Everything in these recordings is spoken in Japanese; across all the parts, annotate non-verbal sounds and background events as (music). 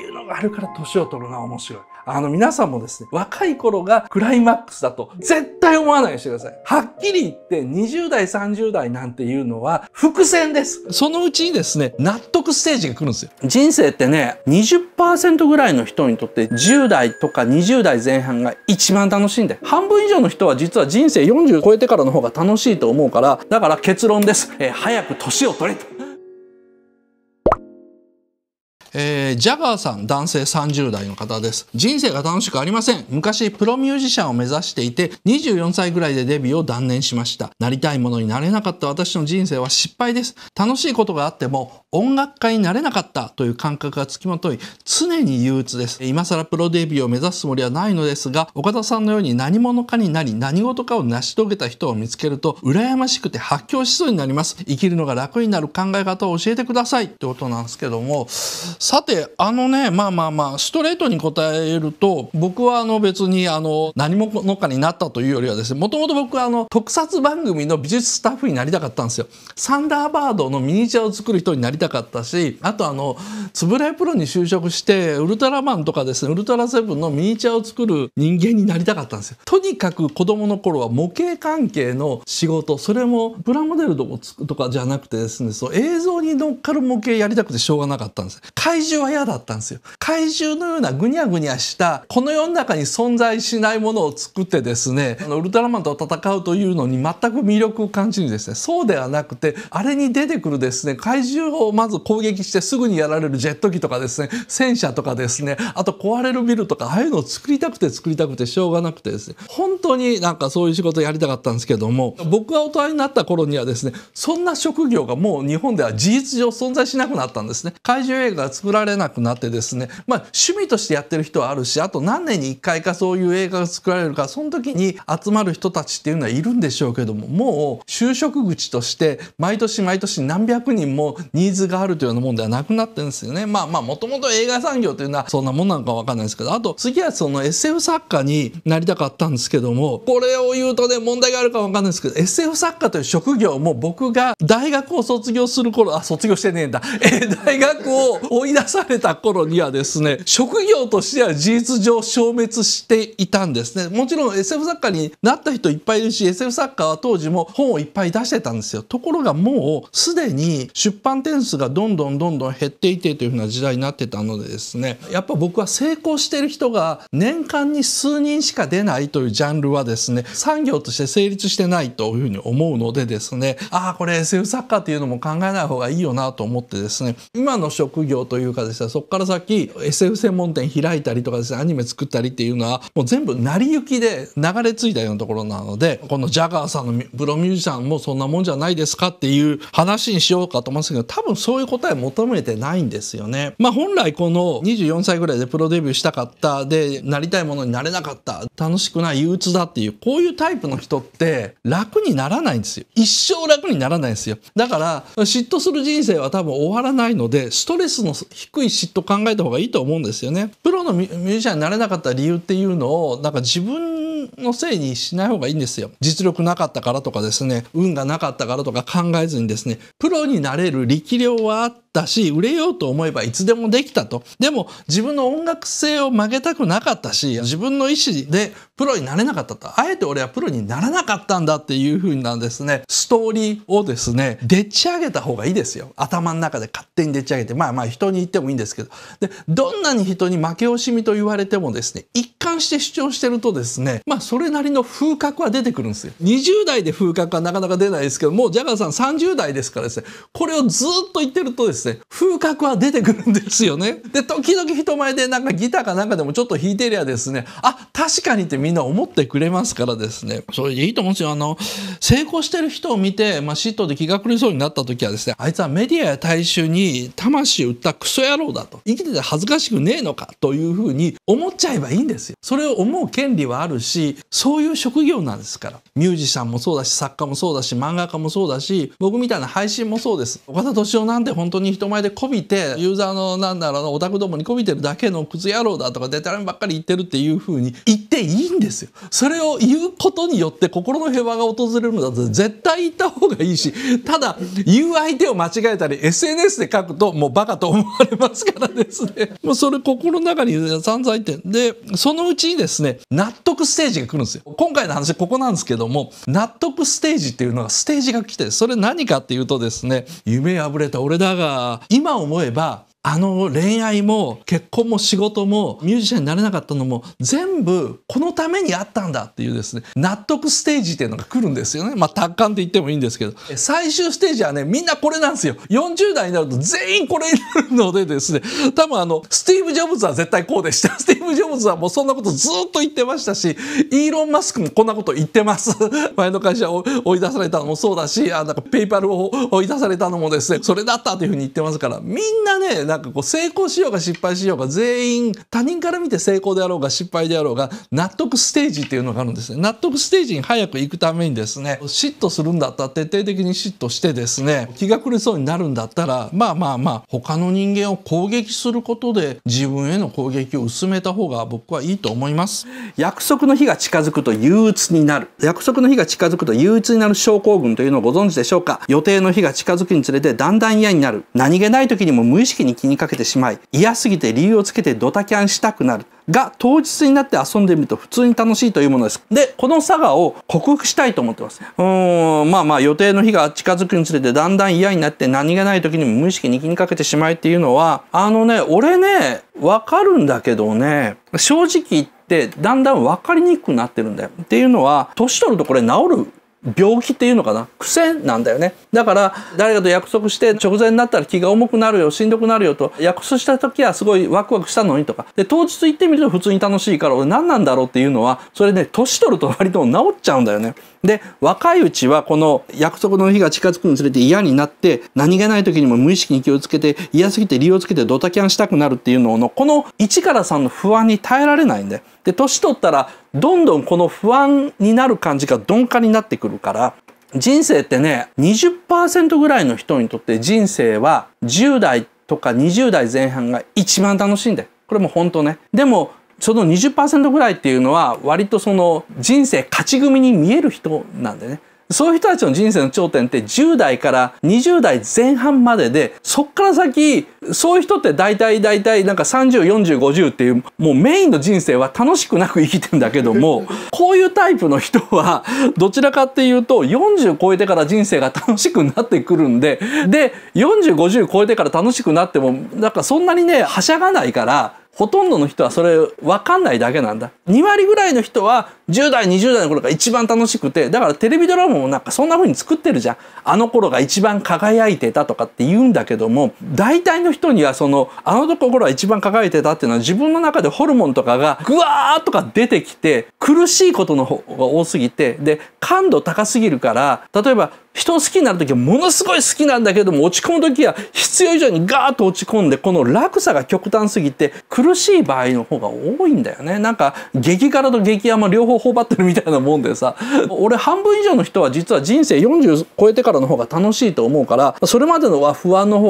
いうのがあるから年を取るのは面白い。あの皆さんもですね、若い頃がクライマックスだと絶対思わないようにしてください。はっきり言って20代、30代なんていうのは伏線です。そのうちにですね、納得ステージが来るんですよ。人生ってね、20%ぐらいの人にとって10代とか20代前半が一番楽しいんで、半分以上の人は実は人生40超えてからの方が楽しいと思うから、だから結論です。えー、早く年を取れと。えー、ジャガーさん男性30代の方です人生が楽しくありません昔プロミュージシャンを目指していて24歳ぐらいでデビューを断念しましたなりたいものになれなかった私の人生は失敗です楽しいことがあっても音楽家になれなかったという感覚がつきまとい、常に憂鬱です。今更プロデビューを目指すつもりはないのですが、岡田さんのように何者かになり、何事かを成し遂げた人を見つけると、羨ましくて発狂しそうになります。生きるのが楽になる考え方を教えてくださいってことなんですけども、さて、あのね、まあまあまあ、ストレートに答えると、僕はあの別にあの、何者かになったというよりはですね、もともと僕はあの、特撮番組の美術スタッフになりたかったんですよ。サンダーバードのミニチュアを作る人になりりたかったしあとあの円谷プロに就職してウルトラマンとかですねウルトラセブンのミニチュアを作る人間になりたかったんですよ。とにかく子供の頃は模型関係の仕事それもプラモデルとかじゃなくてですねその映像に乗っかる模型やりたくてしょうがなかったんです怪獣は嫌だったんですよ怪獣のようなぐにゃぐにゃしたこの世の中に存在しないものを作ってですねのウルトラマンと戦うというのに全く魅力を感じるんですねそうではなくてあれに出てくるですね怪獣ををまず攻撃してすぐにやられるジェット機とかですね戦車とかですねあと壊れるビルとかああいうのを作りたくて作りたくてしょうがなくてですね本当になんかそういう仕事やりたかったんですけども僕が大人になった頃にはですねそんな職業がもう日本では事実上存在しなくなったんですね怪獣映画が作られなくなってですねまあ趣味としてやってる人はあるしあと何年に1回かそういう映画が作られるかその時に集まる人たちっていうのはいるんでしょうけどももう就職口として毎年毎年何百人も人数ズがあるというようなもんではなくなってるんですよね。まあまあもともと映画産業というのはそんなもんなのかわかんないですけど、あと次はその SF 作家になりたかったんですけども、これを言うとね問題があるかわかんないですけど、SF 作家という職業も僕が大学を卒業する頃、あ、卒業してねえんだ。え、大学を追い出された頃にはですね、職業としては事実上消滅していたんですね。もちろん SF 作家になった人いっぱいいるし、SF 作家は当時も本をいっぱい出してたんですよ。ところがもうすでに出版点数がどんどんどんどん減っていてというふうな時代になってたのでですねやっぱ僕は成功してる人が年間に数人しか出ないというジャンルはですね産業として成立してないというふうに思うのでですねああこれ SF 作家っていうのも考えない方がいいよなと思ってですね今の職業というかですねそこから先 SF 専門店開いたりとかですねアニメ作ったりっていうのはもう全部成り行きで流れ着いたようなところなのでこのジャガーさんのプロミュージシャンもそんなもんじゃないですかっていう話にしようかと思うんですけど多分そういう答え求めてないんですよね。まあ、本来この24歳ぐらいでプロデビューしたかったでなりたいものになれなかった楽しくない憂鬱だっていうこういうタイプの人って楽にならないんですよ。一生楽にならないんですよ。だから嫉妬する人生は多分終わらないのでストレスの低い嫉妬考えた方がいいと思うんですよね。プロのミュージシャンになれなかった理由っていうのをなんか自分のせいにしない方がいいんですよ。実力なかったからとかですね運がなかったからとか考えずにですねプロになれる力量 eu ったし売れようと思えばいつでもできたとでも自分の音楽性を曲げたくなかったし自分の意思でプロになれなかったとあえて俺はプロにならなかったんだっていう風なんですねストーリーをですねでっち上げた方がいいですよ頭の中で勝手にでっち上げてまあまあ人に言ってもいいんですけどでどんなに人に負け惜しみと言われてもですね一貫して主張してるとですねまあそれなりの風格は出てくるんですよ20代で風格はなかなか出ないですけどもうジャガーさん30代ですからですねこれをずっと言ってるとですねですね、風格は出てくるんですよね。で、時々人前でなんかギターかなんかでもちょっと弾いてりゃですね、あ、確かにってみんな思ってくれますからですね、それでいいと思うんですよ。あの、成功してる人を見て、まあ、嫉妬で気が狂いそうになった時はですね、あいつはメディアや大衆に魂売ったクソ野郎だと、生きてて恥ずかしくねえのかというふうに思っちゃえばいいんですよ。それを思う権利はあるし、そういう職業なんですから。ミュージシャンもそうだし、作家もそうだし、漫画家もそうだし、僕みたいな配信もそうです。岡田敏夫なんて本当にに人前でこびてユーザーのなんだろうなオタクどもにこびてるだけのクズ野郎だとかデタラメばっかり言ってるっていうふうに言っていいんですよ。それを言うことによって心の平和が訪れるのだと絶対言った方がいいしただ言う相手を間違えたり SNS で書くともうバカと思われますからですね。もうそれ心の中に散々いてでそのうちにですね納得ステージが来るんですよ。今回の話ここなんですけども納得ステージっていうのがステージが来てそれ何かっていうとですね夢破れた俺だが今思えばあの恋愛も結婚も仕事もミュージシャンになれなかったのも全部このためにあったんだっていうですね納得ステージっていうのが来るんですよねまあ達観って言ってもいいんですけど最終ステージはねみんなこれなんですよ40代になると全員これになるのでですね多分あのスティーブ・ジョブズは絶対こうでした (laughs) スティーブ・ジョブズはもうそんなことずっと言ってましたしイーロン・マスクもこんなこと言ってます (laughs) 前の会社を追い出されたのもそうだしあなんかペイパルを追い出されたのもですねそれだったというふうに言ってますからみんなねなんかこう成功しようが失敗しようが全員他人から見て成功であろうが失敗であろうが納得ステージっていうのがあるんですね納得ステージに早く行くためにですね嫉妬するんだったら徹底的に嫉妬してですね気が狂いそうになるんだったらまあまあまあ他の人間を攻撃することで自分への攻撃を薄めた方が僕はいいと思います約束の日が近づくと憂鬱になる約束の日が近づくと憂鬱になる症候群というのをご存知でしょうか予定の日が近づくにつれてだんだん嫌になる何気ない時にも無意識に気にかけてしまい嫌すぎて理由をつけてドタキャンしたくなるが当日になって遊んでみると普通に楽しいというものです。で、この佐賀を克服したいと思ってます。うーん、まあまあ予定の日が近づくにつれてだんだん嫌になって何気ない時にも無意識に気にかけてしまいっていうのは、あのね、俺ね、わかるんだけどね、正直言ってだんだん分かりにくくなってるんだよ。っていうのは、年取るとこれ治る病気っていうのかな癖なんだよねだから誰かと約束して直前になったら気が重くなるよしんどくなるよと約束した時はすごいワクワクしたのにとかで当日行ってみると普通に楽しいから俺何なんだろうっていうのはそれね年取ると割と治っちゃうんだよねで若いうちはこの約束の日が近づくにつれて嫌になって何気ない時にも無意識に気をつけて嫌すぎて理由をつけてドタキャンしたくなるっていうののこの1から3の不安に耐えられないんでで年取ったらどんどんこの不安になる感じが鈍化になってくるから人生ってね20%ぐらいの人にとって人生は10代とか20代前半が一番楽しいんだよ。これも本当ね。でもその20%ぐらいっていうのは割とその人生勝ち組に見える人なんでねそういう人たちの人生の頂点って10代から20代前半まででそっから先そういう人って大体大体なんか304050っていうもうメインの人生は楽しくなく生きてんだけども (laughs) こういうタイプの人はどちらかっていうと40超えてから人生が楽しくなってくるんでで4050超えてから楽しくなってもなんかそんなにねはしゃがないからほとんどの人はそれ分かんないだけなんだ。2割ぐらいの人は10代、20代の頃が一番楽しくて、だからテレビドラマもなんかそんな風に作ってるじゃん。あの頃が一番輝いてたとかって言うんだけども、大体の人にはその、あの頃は一番輝いてたっていうのは自分の中でホルモンとかがぐわーとか出てきて、苦しいことの方が多すぎて、で、感度高すぎるから、例えば人を好きになる時はものすごい好きなんだけども落ち込む時は必要以上にガーッと落ち込んでこの落差が極端すぎて苦しい場合の方が多いんだよねなんか激辛と激甘両方頬張ってるみたいなもんでさ俺半分以上の人は実は人生40超えてからの方が楽しいと思うからそれまでのは不安の方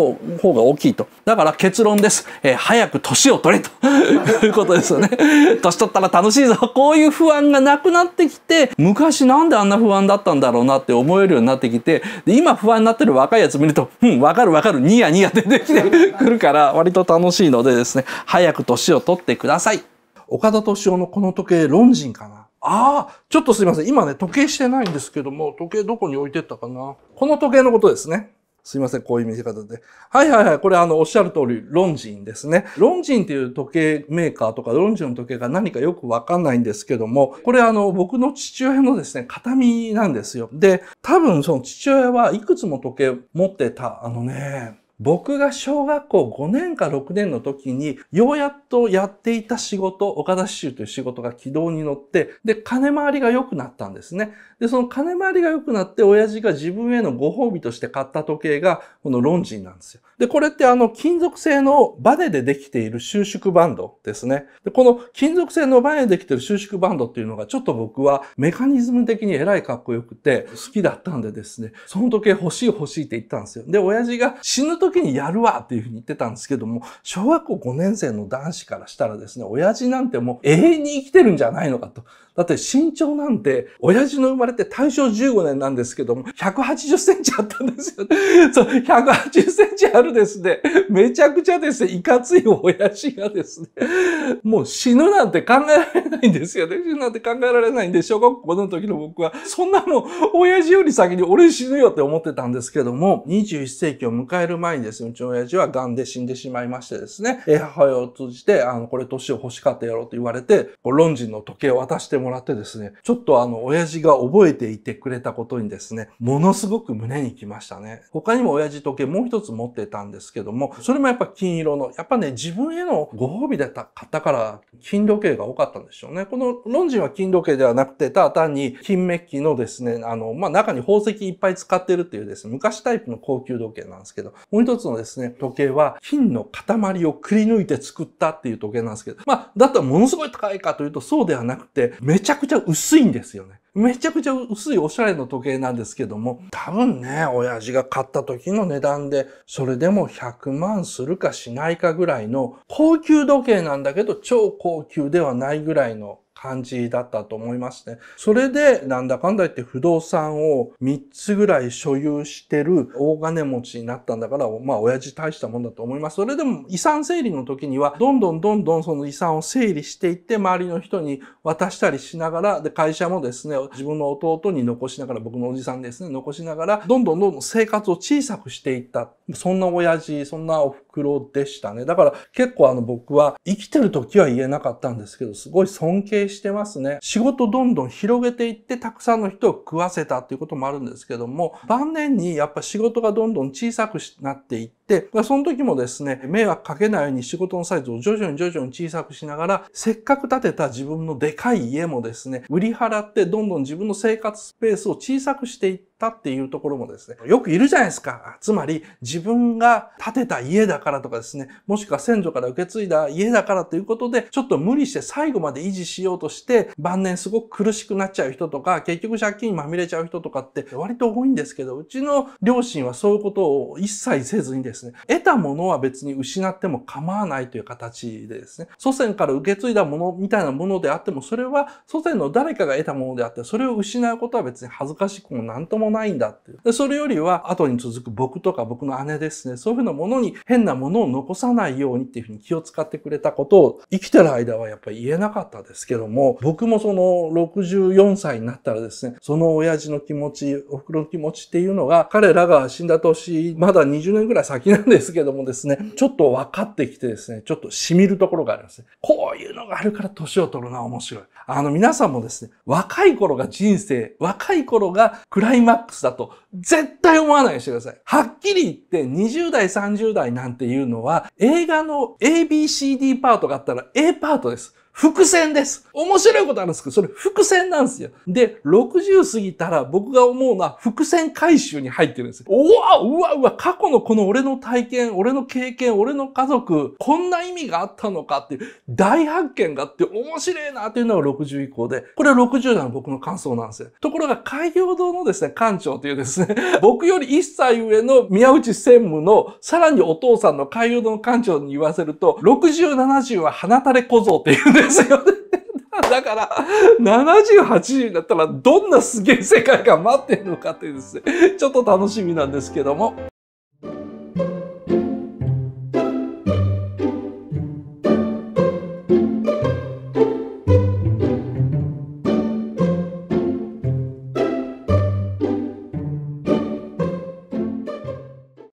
方が大きいとだから結論です、えー、早く年を取れということですよね (laughs) 年取ったら楽しいぞこういう不安がなくなってきて昔なんであんな不安だったんだろうなって思えるようになってきてきてで今不安になってる若いやつ見ると「うん分かる分かるニヤニヤ」出てきてくるから割と楽しいのでですね早く年を取ってください。岡田敏夫のこの時計論人かなああ、ちょっとすいません。今ね、時計してないんですけども、時計どこに置いてったかなこの時計のことですね。すいません、こういう見せ方で。はいはいはい、これあの、おっしゃる通り、ロンジンですね。ロンジンっていう時計メーカーとか、ロンジンの時計が何かよくわかんないんですけども、これあの、僕の父親のですね、形見なんですよ。で、多分その父親はいくつも時計持ってた、あのね、僕が小学校5年か6年の時に、ようやっとやっていた仕事、岡田市繍という仕事が軌道に乗って、で、金回りが良くなったんですね。で、その金回りが良くなって、親父が自分へのご褒美として買った時計が、このロンジンなんですよ。で、これってあの、金属製のバネでできている収縮バンドですね。で、この金属製のバネでできている収縮バンドっていうのが、ちょっと僕はメカニズム的にえらいかっこよくて、好きだったんでですね、その時計欲しい欲しいって言ったんですよ。で、親父が死ぬ時時にやるわっていうふうに言ってたんですけども、小学校5年生の男子からしたらですね、親父なんてもう永遠に生きてるんじゃないのかと。だって身長なんて、親父の生まれて大正15年なんですけども、180センチあったんですよ、(laughs) そう、180センチあるですね、めちゃくちゃですね、いかつい親父がですね、もう死ぬなんて考えられないんですよね。死ぬなんて考えられないんで、小学校の時の僕は、そんなの、親父より先に俺死ぬよって思ってたんですけども、21世紀を迎える前にないんですよ。うちの親父は癌で死んでしまいましてですね、母親を通じて、あの、これ年を欲しかったやろうと言われて、こうロンジンの時計を渡してもらってですね、ちょっとあの、親父が覚えていてくれたことにですね、ものすごく胸にきましたね。他にも親父時計もう一つ持ってたんですけども、それもやっぱ金色の、やっぱね、自分へのご褒美だった方から金時計が多かったんでしょうね。このロンジンは金時計ではなくて、ただ単に金メッキのですね、あの、まあ、中に宝石いっぱい使ってるっていうですね、昔タイプの高級時計なんですけど、一つのですね、時計は金の塊をくり抜いて作ったっていう時計なんですけど、まあ、だったらものすごい高いかというとそうではなくて、めちゃくちゃ薄いんですよね。めちゃくちゃ薄いおしゃれの時計なんですけども、多分ね、親父が買った時の値段で、それでも100万するかしないかぐらいの、高級時計なんだけど、超高級ではないぐらいの感じだったと思いますね。それで、なんだかんだ言って不動産を3つぐらい所有してる大金持ちになったんだから、まあ、親父大したもんだと思います。それでも遺産整理の時には、どんどんどんどんその遺産を整理していって、周りの人に渡したりしながら、で、会社もですね、自分の弟に残しながら、僕のおじさんですね、残しながら、どんどんどんどん生活を小さくしていった。そんな親父、そんなお黒でしたね。だから結構あの僕は生きてる時は言えなかったんですけど、すごい尊敬してますね。仕事どんどん広げていってたくさんの人を食わせたっていうこともあるんですけども、晩年にやっぱ仕事がどんどん小さくなっていって、、その時もですね、迷惑かけないように仕事のサイズを徐々に徐々に小さくしながら、せっかく建てた自分のでかい家もですね、売り払ってどんどん自分の生活スペースを小さくしていったっていうところもですね、よくいるじゃないですか。つまり自分が建てた家だからとかですね、もしくは先祖から受け継いだ家だからということで、ちょっと無理して最後まで維持しようとして、晩年すごく苦しくなっちゃう人とか、結局借金にまみれちゃう人とかって割と多いんですけど、うちの両親はそういうことを一切せずにですねですね、得たものは別に失っても構わないという形でですね、祖先から受け継いだものみたいなものであっても、それは祖先の誰かが得たものであって、それを失うことは別に恥ずかしくも何ともないんだっていう。でそれよりは、後に続く僕とか僕の姉ですね、そういうふうなものに変なものを残さないようにっていうふうに気を使ってくれたことを、生きてる間はやっぱり言えなかったですけども、僕もその64歳になったらですね、その親父の気持ち、お袋の気持ちっていうのが、彼らが死んだ年、まだ20年ぐらい先きなんですけどもですね、ちょっと分かってきてですね、ちょっと染みるところがありますね。こういうのがあるから年を取るのは面白い。あの皆さんもですね、若い頃が人生、若い頃がクライマックスだと絶対思わないようにしてください。はっきり言って20代、30代なんていうのは映画の ABCD パートがあったら A パートです。伏線です。面白いことあるんですけど、それ伏線なんですよ。で、60過ぎたら僕が思うのは伏線回収に入ってるんですよ。おわ、うわ、うわ、過去のこの俺の体験、俺の経験、俺の家族、こんな意味があったのかっていう大発見があって面白いなっていうのが60以降で、これは60代の僕の感想なんですよ。ところが海洋堂のですね、館長というですね、(laughs) 僕より1歳上の宮内専務のさらにお父さんの海洋堂の館長に言わせると、60、70は放たれ小僧っていうね、ですよね。だから、70、80だったらどんなすげえ世界が待ってるのかっていうですね、ちょっと楽しみなんですけども。